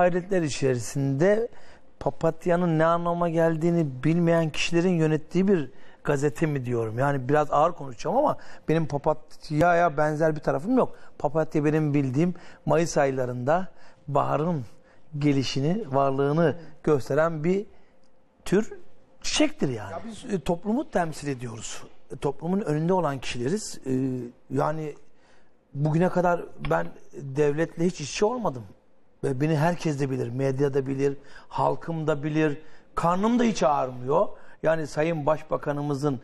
hayretler içerisinde papatyanın ne anlama geldiğini bilmeyen kişilerin yönettiği bir gazete mi diyorum. Yani biraz ağır konuşacağım ama benim papatyaya benzer bir tarafım yok. Papatya benim bildiğim Mayıs aylarında baharın gelişini, varlığını gösteren bir tür çiçektir yani. Ya biz e, toplumu temsil ediyoruz. E, toplumun önünde olan kişileriz. E, yani bugüne kadar ben devletle hiç işçi olmadım. Ve beni herkes de bilir. Medya da bilir. Halkım da bilir. Karnım da hiç ağrımıyor. Yani Sayın Başbakanımızın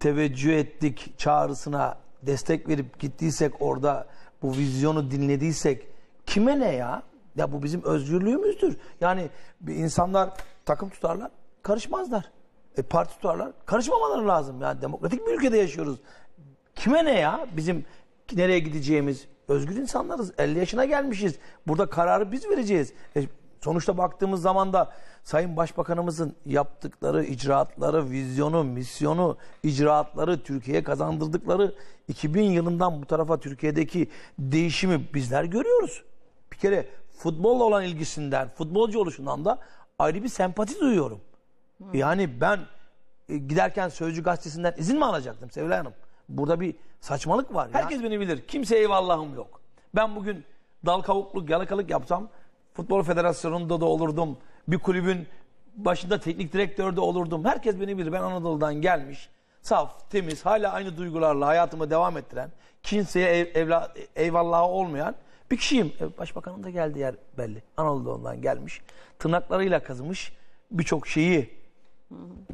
teveccüh ettik çağrısına destek verip gittiysek orada bu vizyonu dinlediysek kime ne ya? Ya bu bizim özgürlüğümüzdür. Yani insanlar takım tutarlar, karışmazlar. E, parti tutarlar, karışmamaları lazım. Yani demokratik bir ülkede yaşıyoruz. Kime ne ya? Bizim nereye gideceğimiz, özgür insanlarız. 50 yaşına gelmişiz. Burada kararı biz vereceğiz. E, sonuçta baktığımız zaman da Sayın Başbakanımızın yaptıkları, icraatları, vizyonu, misyonu, icraatları, Türkiye'ye kazandırdıkları 2000 yılından bu tarafa Türkiye'deki değişimi bizler görüyoruz. Bir kere futbolla olan ilgisinden, futbolcu oluşundan da ayrı bir sempati duyuyorum. Yani ben e, giderken Sözcü Gazetesi'nden izin mi alacaktım Sevilay Hanım? Burada bir saçmalık var. ya. Herkes beni bilir. Kimseye eyvallahım yok. Ben bugün dal kavukluk, yalakalık yapsam futbol federasyonunda da olurdum. Bir kulübün başında teknik direktörde olurdum. Herkes beni bilir. Ben Anadolu'dan gelmiş, saf, temiz, hala aynı duygularla hayatımı devam ettiren, kimseye ev, evla, eyvallahı olmayan bir kişiyim. E, başbakanım da geldi yer belli. Anadolu'dan gelmiş. Tırnaklarıyla kazımış. Birçok şeyi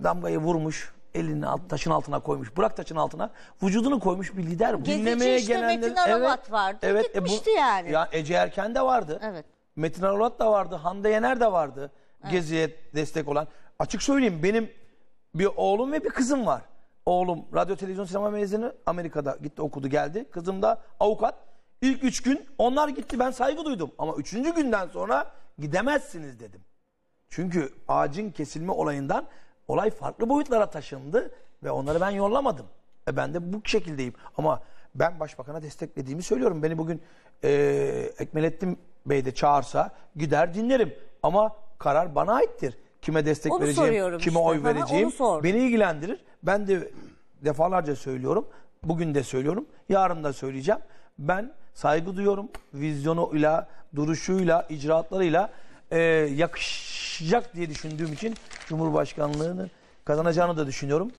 damgayı vurmuş elini alt, taşın altına koymuş. Bırak taşın altına. Vücudunu koymuş bir lider bu. Gezici Dinlemeye işte gelenler, Metin Arabat evet, vardı. Evet, Gitmişti e bu, yani. Ya Ece Erken de vardı. Evet. Metin Arabat da vardı. Hande Yener de vardı. Evet. Gezi'ye destek olan. Açık söyleyeyim benim bir oğlum ve bir kızım var. Oğlum radyo televizyon sinema mezunu Amerika'da gitti okudu geldi. Kızım da avukat. İlk üç gün onlar gitti ben saygı duydum. Ama üçüncü günden sonra gidemezsiniz dedim. Çünkü ağacın kesilme olayından Olay farklı boyutlara taşındı ve onları ben yollamadım. E ben de bu şekildeyim. Ama ben başbakana desteklediğimi söylüyorum. Beni bugün e, Ekmelettin Bey de çağırsa gider dinlerim. Ama karar bana aittir. Kime destek onu vereceğim, kime işte. oy vereceğim beni ilgilendirir. Ben de defalarca söylüyorum. Bugün de söylüyorum. Yarın da söyleyeceğim. Ben saygı duyuyorum. Vizyonuyla, duruşuyla, icraatlarıyla e, yakış düşecek diye düşündüğüm için Cumhurbaşkanlığını kazanacağını da düşünüyorum.